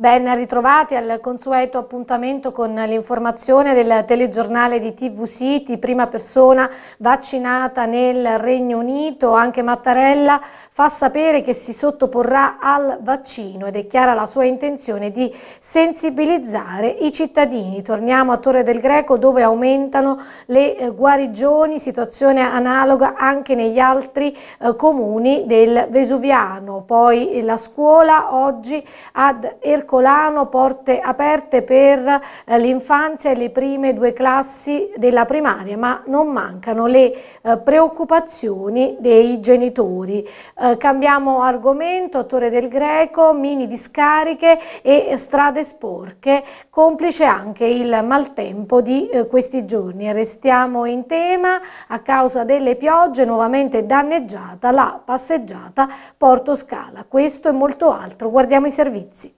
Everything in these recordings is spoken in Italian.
Ben ritrovati al consueto appuntamento con l'informazione del telegiornale di TV City, prima persona vaccinata nel Regno Unito, anche Mattarella fa sapere che si sottoporrà al vaccino ed è chiara la sua intenzione di sensibilizzare i cittadini. Torniamo a Torre del Greco dove aumentano le eh, guarigioni, situazione analoga anche negli altri eh, comuni del Vesuviano. Poi la scuola oggi ad Ercole Ercolano porte aperte per eh, l'infanzia e le prime due classi della primaria, ma non mancano le eh, preoccupazioni dei genitori. Eh, cambiamo argomento, Torre del Greco, mini discariche e strade sporche, complice anche il maltempo di questi giorni. Restiamo in tema, a causa delle piogge nuovamente danneggiata la passeggiata Porto Scala. Questo e molto altro. Guardiamo i servizi.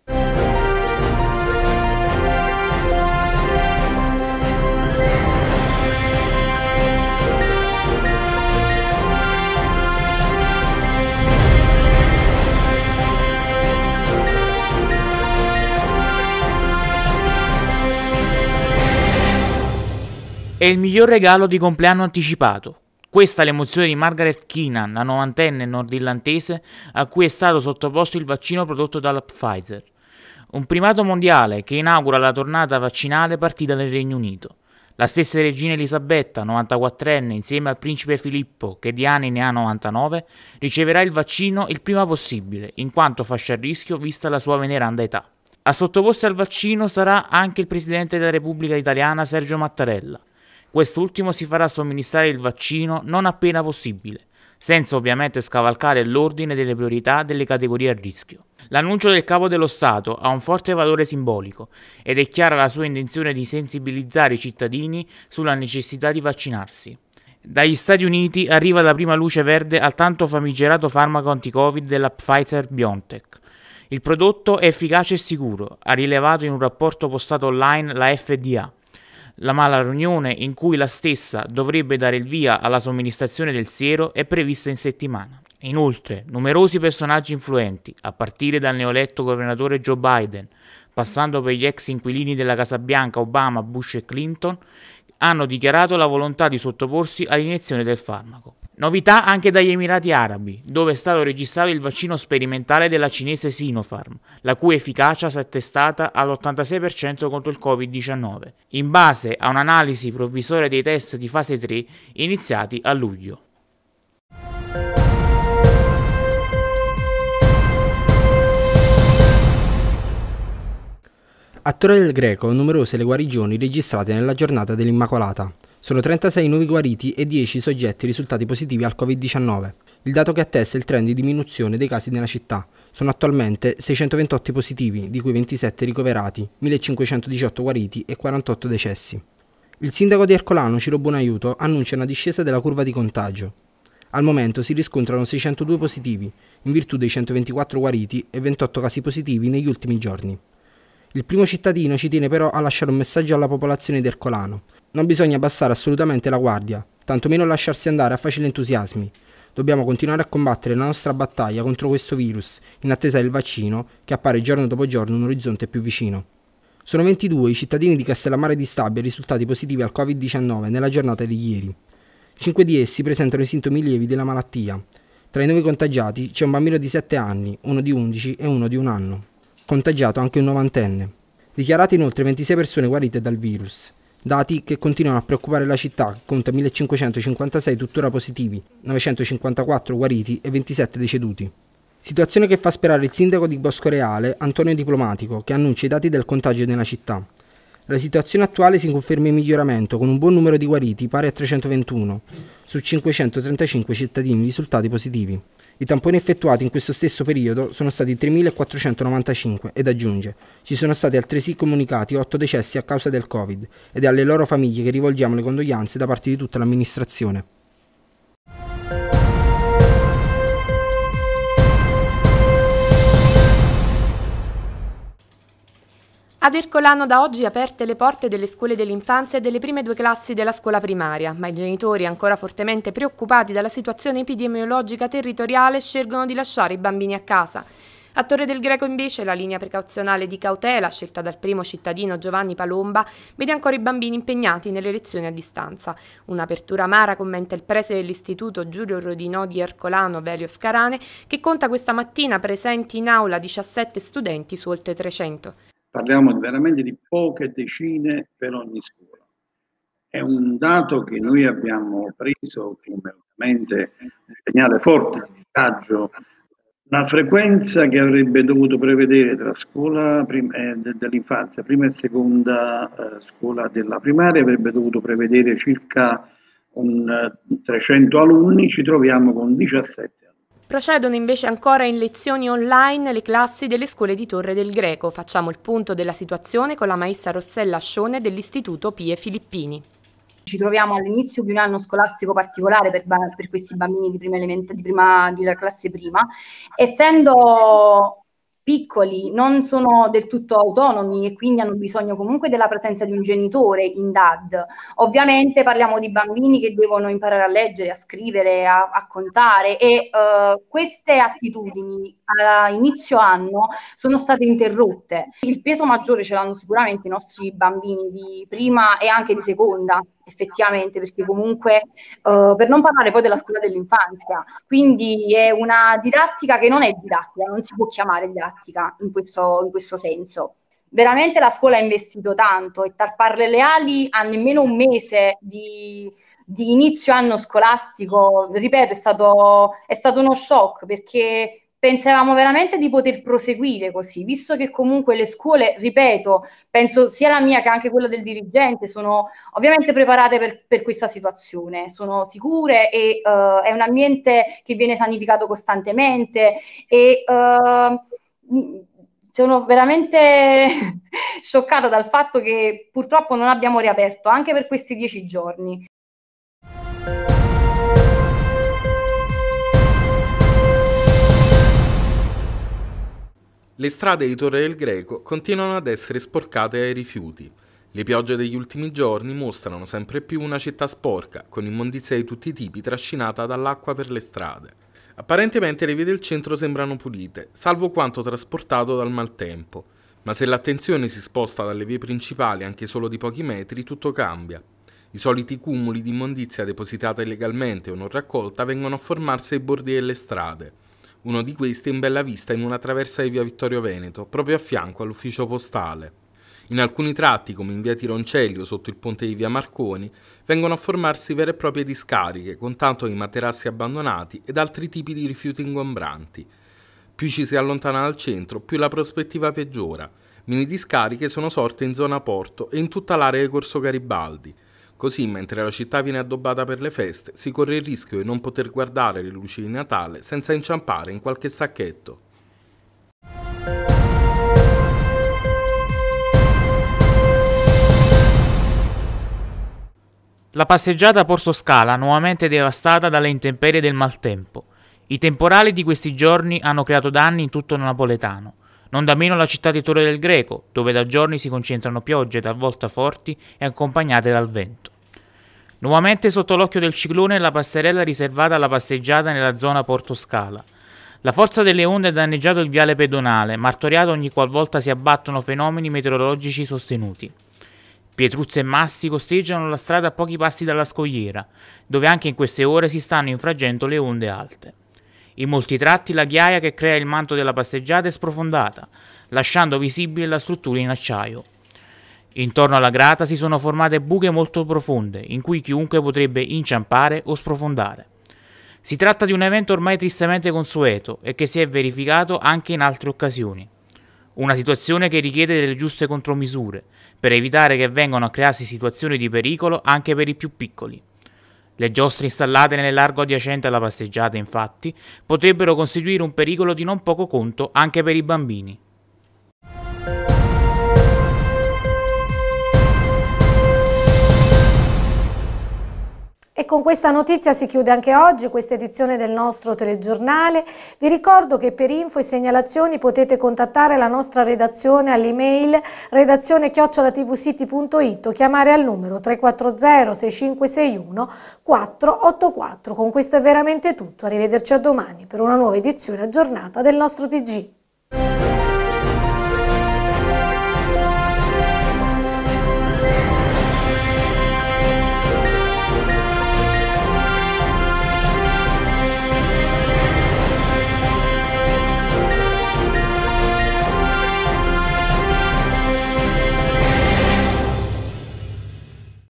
È il miglior regalo di compleanno anticipato. Questa è l'emozione di Margaret Keenan, la novantenne nordirlandese a cui è stato sottoposto il vaccino prodotto dalla Pfizer. Un primato mondiale che inaugura la tornata vaccinale partita nel Regno Unito. La stessa regina Elisabetta, 94enne, insieme al principe Filippo, che di anni ne ha 99, riceverà il vaccino il prima possibile, in quanto fascia a rischio vista la sua veneranda età. A sottoposto al vaccino sarà anche il presidente della Repubblica Italiana Sergio Mattarella, Quest'ultimo si farà somministrare il vaccino non appena possibile, senza ovviamente scavalcare l'ordine delle priorità delle categorie a rischio. L'annuncio del capo dello Stato ha un forte valore simbolico ed è chiara la sua intenzione di sensibilizzare i cittadini sulla necessità di vaccinarsi. Dagli Stati Uniti arriva la prima luce verde al tanto famigerato farmaco anti-Covid della Pfizer BioNTech. Il prodotto è efficace e sicuro, ha rilevato in un rapporto postato online la FDA. La mala riunione, in cui la stessa dovrebbe dare il via alla somministrazione del siero, è prevista in settimana. Inoltre, numerosi personaggi influenti, a partire dal neoletto governatore Joe Biden, passando per gli ex inquilini della Casa Bianca Obama, Bush e Clinton, hanno dichiarato la volontà di sottoporsi all'iniezione del farmaco. Novità anche dagli Emirati Arabi, dove è stato registrato il vaccino sperimentale della cinese Sinopharm, la cui efficacia si è attestata all'86% contro il Covid-19, in base a un'analisi provvisoria dei test di fase 3 iniziati a luglio. A Torre del Greco numerose le guarigioni registrate nella giornata dell'Immacolata. Sono 36 nuovi guariti e 10 soggetti risultati positivi al Covid-19, il dato che attesta il trend di diminuzione dei casi nella città. Sono attualmente 628 positivi, di cui 27 ricoverati, 1518 guariti e 48 decessi. Il sindaco di Ercolano, Ciro Buonaiuto, annuncia una discesa della curva di contagio. Al momento si riscontrano 602 positivi, in virtù dei 124 guariti e 28 casi positivi negli ultimi giorni. Il primo cittadino ci tiene però a lasciare un messaggio alla popolazione di Ercolano, non bisogna abbassare assolutamente la guardia, tantomeno lasciarsi andare a facili entusiasmi. Dobbiamo continuare a combattere la nostra battaglia contro questo virus, in attesa del vaccino, che appare giorno dopo giorno un orizzonte più vicino. Sono 22 i cittadini di Castellammare di Stabia risultati positivi al Covid-19 nella giornata di ieri. 5 di essi presentano i sintomi lievi della malattia. Tra i nuovi contagiati c'è un bambino di 7 anni, uno di 11 e uno di un anno. Contagiato anche un novantenne. Dichiarate inoltre 26 persone guarite dal virus. Dati che continuano a preoccupare la città, che conta 1556 tuttora positivi, 954 guariti e 27 deceduti. Situazione che fa sperare il sindaco di Boscoreale, Antonio Diplomatico, che annuncia i dati del contagio nella città. La situazione attuale si conferma in miglioramento, con un buon numero di guariti pari a 321, su 535 cittadini risultati positivi. I tamponi effettuati in questo stesso periodo sono stati 3.495 ed aggiunge, ci sono stati altresì comunicati 8 decessi a causa del Covid ed è alle loro famiglie che rivolgiamo le condoglianze da parte di tutta l'amministrazione. Ad Ercolano da oggi aperte le porte delle scuole dell'infanzia e delle prime due classi della scuola primaria, ma i genitori ancora fortemente preoccupati dalla situazione epidemiologica territoriale scelgono di lasciare i bambini a casa. A Torre del Greco invece la linea precauzionale di cautela scelta dal primo cittadino Giovanni Palomba vede ancora i bambini impegnati nelle lezioni a distanza. Un'apertura amara commenta il preside dell'istituto Giulio Rodinò di Ercolano Velio Scarane che conta questa mattina presenti in aula 17 studenti su oltre 300. Parliamo veramente di poche decine per ogni scuola. È un dato che noi abbiamo preso come ovviamente un segnale forte di disagio la frequenza che avrebbe dovuto prevedere tra scuola prim- eh, dell'infanzia, prima e seconda eh, scuola della primaria, avrebbe dovuto prevedere circa un, eh, 300 alunni, ci troviamo con 17 Procedono invece ancora in lezioni online le classi delle scuole di Torre del Greco. Facciamo il punto della situazione con la maestra Rossella Scione dell'Istituto Pie Filippini. Ci troviamo all'inizio di un anno scolastico particolare per, per questi bambini di prima, element, di prima della classe prima, essendo piccoli, non sono del tutto autonomi e quindi hanno bisogno comunque della presenza di un genitore in DAD. Ovviamente parliamo di bambini che devono imparare a leggere, a scrivere, a, a contare e uh, queste attitudini a inizio anno sono state interrotte. Il peso maggiore ce l'hanno sicuramente i nostri bambini di prima e anche di seconda, effettivamente, perché comunque uh, per non parlare poi della scuola dell'infanzia, quindi è una didattica che non è didattica, non si può chiamare didattica in questo, in questo senso veramente la scuola ha investito tanto e tarparle le ali a nemmeno un mese di, di inizio anno scolastico, ripeto, è stato, è stato, uno shock perché pensavamo veramente di poter proseguire così, visto che comunque le scuole, ripeto, penso sia la mia che anche quella del dirigente, sono ovviamente preparate per, per questa situazione, sono sicure e uh, è un ambiente che viene sanificato costantemente e uh, sono veramente scioccata dal fatto che purtroppo non abbiamo riaperto anche per questi dieci giorni. Le strade di Torre del Greco continuano ad essere sporcate ai rifiuti. Le piogge degli ultimi giorni mostrano sempre più una città sporca, con immondizia di tutti i tipi trascinata dall'acqua per le strade. Apparentemente le vie del centro sembrano pulite, salvo quanto trasportato dal maltempo, ma se l'attenzione si sposta dalle vie principali anche solo di pochi metri, tutto cambia. I soliti cumuli di immondizia depositata illegalmente o non raccolta vengono a formarsi ai bordi delle strade uno di questi è in bella vista in una traversa di via Vittorio Veneto, proprio a fianco all'ufficio postale. In alcuni tratti, come in via Tironcelli o sotto il ponte di via Marconi, vengono a formarsi vere e proprie discariche con tanto di materassi abbandonati ed altri tipi di rifiuti ingombranti. Più ci si allontana dal centro, più la prospettiva peggiora. Mini discariche sono sorte in zona porto e in tutta l'area di Corso Garibaldi, Così, mentre la città viene addobbata per le feste, si corre il rischio di non poter guardare le luci di Natale senza inciampare in qualche sacchetto. La passeggiata a Porto Scala nuovamente devastata dalle intemperie del maltempo. I temporali di questi giorni hanno creato danni in tutto il napoletano. Non da meno la città di Torre del Greco, dove da giorni si concentrano piogge talvolta forti e accompagnate dal vento. Nuovamente sotto l'occhio del ciclone la passerella riservata alla passeggiata nella zona Porto Scala. La forza delle onde ha danneggiato il viale pedonale, martoriato ogni qualvolta si abbattono fenomeni meteorologici sostenuti. Pietruzze e massi costeggiano la strada a pochi passi dalla scogliera, dove anche in queste ore si stanno infraggendo le onde alte. In molti tratti la ghiaia che crea il manto della passeggiata è sprofondata, lasciando visibile la struttura in acciaio. Intorno alla grata si sono formate buche molto profonde, in cui chiunque potrebbe inciampare o sprofondare. Si tratta di un evento ormai tristemente consueto e che si è verificato anche in altre occasioni. Una situazione che richiede delle giuste contromisure, per evitare che vengano a crearsi situazioni di pericolo anche per i più piccoli. Le giostre installate nel largo adiacente alla passeggiata, infatti, potrebbero costituire un pericolo di non poco conto anche per i bambini. E con questa notizia si chiude anche oggi questa edizione del nostro telegiornale. Vi ricordo che per info e segnalazioni potete contattare la nostra redazione all'email redazione chiocciolatvcity.it o chiamare al numero 340 6561 484. Con questo è veramente tutto. Arrivederci a domani per una nuova edizione aggiornata del nostro TG.